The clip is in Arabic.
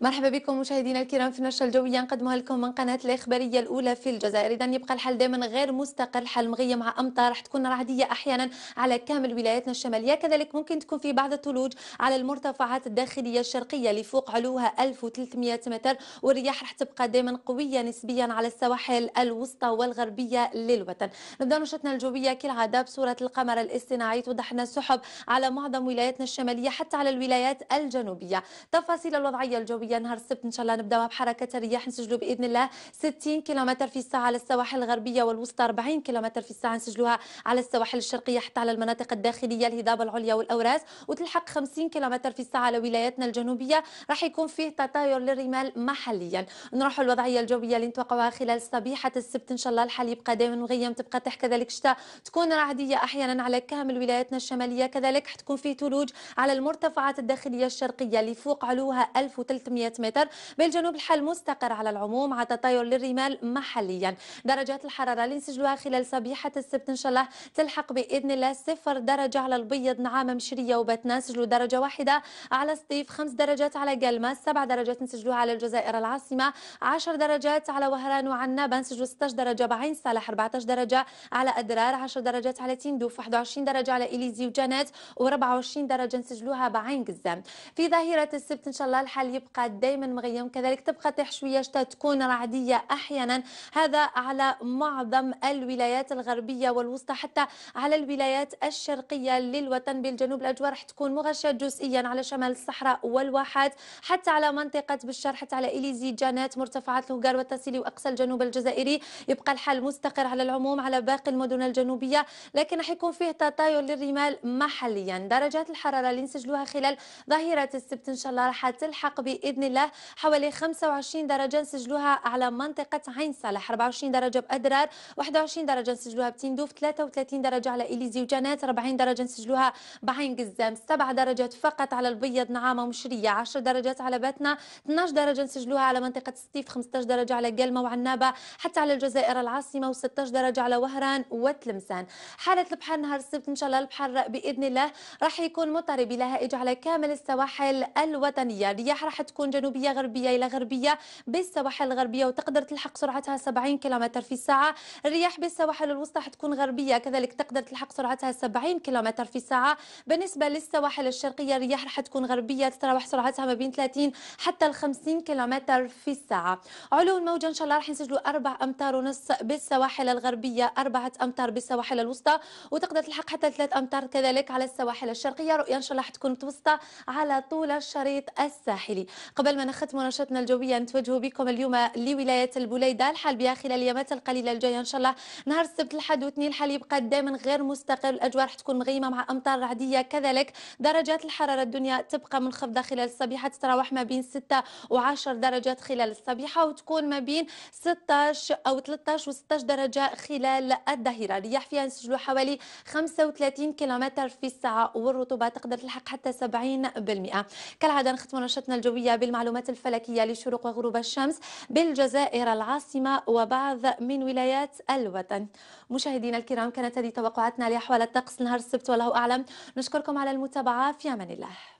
مرحبا بكم مشاهدينا الكرام في النشرة الجوية نقدمها لكم من قناة الإخبارية الأولى في الجزائر إذا يبقى الحال دائما غير مستقر حال مغيم مع أمطار راح تكون رعدية أحيانا على كامل ولاياتنا الشمالية كذلك ممكن تكون في بعض الثلوج على المرتفعات الداخلية الشرقية اللي فوق علوها 1300 متر والرياح راح تبقى دائما قوية نسبيا على السواحل الوسطى والغربية للوطن نبدأ نشرتنا الجوية كالعادة بصورة القمر الاصطناعي توضح لنا السحب على معظم ولاياتنا الشمالية حتى على الولايات الجنوبية تفاصيل الوضعية الجوية قويه نهار السبت ان شاء الله نبداوها بحركه الرياح نسجلوا باذن الله 60 كيلومتر في الساعه على السواحل الغربيه والوسطى 40 كيلومتر في الساعه نسجلوها على السواحل الشرقيه حتى على المناطق الداخليه الهضاب العليا والاوراس وتلحق 50 كيلومتر في الساعه على ولاياتنا الجنوبيه راح يكون فيه تطاير للرمال محليا نروحوا الوضعيه الجويه اللي نتوقعوها خلال صبيحه السبت ان شاء الله الحال يبقى دائما مغيم تبقى تحت كذلك شتاء تكون رعديه احيانا على كامل ولاياتنا الشماليه كذلك حتكون فيه ثلوج على المرتفعات الداخليه الشرقيه اللي فوق علوها 1300 300 متر بالجنوب الحال مستقر على العموم مع تطاير للرمال محليا درجات الحرارة اللي نسجلوها خلال صبيحة السبت إن شاء الله تلحق بإذن الله صفر درجة على البيض نعامة مشرية وباتنا نسجلوا درجة واحدة على سطيف خمس درجات على قلمة سبع درجات نسجلوها على الجزائر العاصمة 10 درجات على وهران وعنابة نسجلوا 16 درجة بعين صالح 14 درجة على أدرار 10 درجات على تندوف 21 درجة على إليزي وجنات و24 درجة نسجلوها بعين قزام في ظهيرة السبت إن شاء الله الحال يبقى الجواد دائما مغيم كذلك تبقى تحشويه شتى تكون رعديه احيانا هذا على معظم الولايات الغربيه والوسطى حتى على الولايات الشرقيه للوطن بالجنوب الاجواء راح تكون مغشاه جزئيا على شمال الصحراء والواحات حتى على منطقه بالشر حتى على اليزي جانات مرتفعات الهجار والتسيلي واقصى الجنوب الجزائري يبقى الحال مستقر على العموم على باقي المدن الجنوبيه لكن راح يكون فيه تطاير للرمال محليا درجات الحراره اللي نسجلوها خلال ظهيره السبت ان شاء الله راح تلحق باذن بإذن الله حوالي 25 درجة نسجلوها على منطقة عين صالح 24 درجة بأدرار 21 درجة نسجلوها بتندوف 33 درجة على إليزي وجنات 40 درجة نسجلوها بعين قزام 7 درجات فقط على البيض نعامة ومشرية 10 درجات على باتنا 12 درجة نسجلوها على منطقة ستيف 15 درجة على قلمة وعنابة حتى على الجزائر العاصمة و16 درجة على وهران وتلمسان حالة البحر نهار السبت إن شاء الله البحر بإذن الله راح يكون مضطرب لها هائج على كامل السواحل الوطنية الرياح راح تكون تكون جنوبية غربية إلى غربية بالسواحل الغربية وتقدر تلحق سرعتها 70 كم في الساعة الرياح بالسواحل الوسطى حتكون غربية كذلك تقدر تلحق سرعتها 70 كم في الساعة بالنسبة للسواحل الشرقية الرياح راح تكون غربية تتراوح سرعتها ما بين 30 حتى ال 50 كم في الساعة علو الموجة إن شاء الله راح نسجلوا أربع أمتار ونص بالسواحل الغربية أربعة أمتار بالسواحل الوسطى وتقدر تلحق حتى ثلاث أمتار كذلك على السواحل الشرقية رؤية إن شاء الله حتكون متوسطة على طول الشريط الساحلي قبل ما نختم نشاطنا الجوية نتوجه بكم اليوم لولاية البليدة الحال بها خلال اليامات القليلة الجاية إن شاء الله نهار السبت الحد واثنين الحال يبقى دائما غير مستقر الأجواء راح تكون مغيمة مع أمطار رعدية كذلك درجات الحرارة الدنيا تبقى منخفضة خلال الصبيحة تتراوح ما بين 6 و10 درجات خلال الصبيحة وتكون ما بين 16 أو 13 و16 درجة خلال الظهيرة الرياح فيها نسجلوا حوالي 35 كيلومتر في الساعة والرطوبة تقدر تلحق حتى 70% كالعادة نختم نشاطنا الجوية بالمعلومات الفلكية لشروق وغروب الشمس بالجزائر العاصمة وبعض من ولايات الوطن مشاهدينا الكرام كانت هذه توقعاتنا لأحوال الطقس نهار السبت والله أعلم نشكركم على المتابعة في أمان الله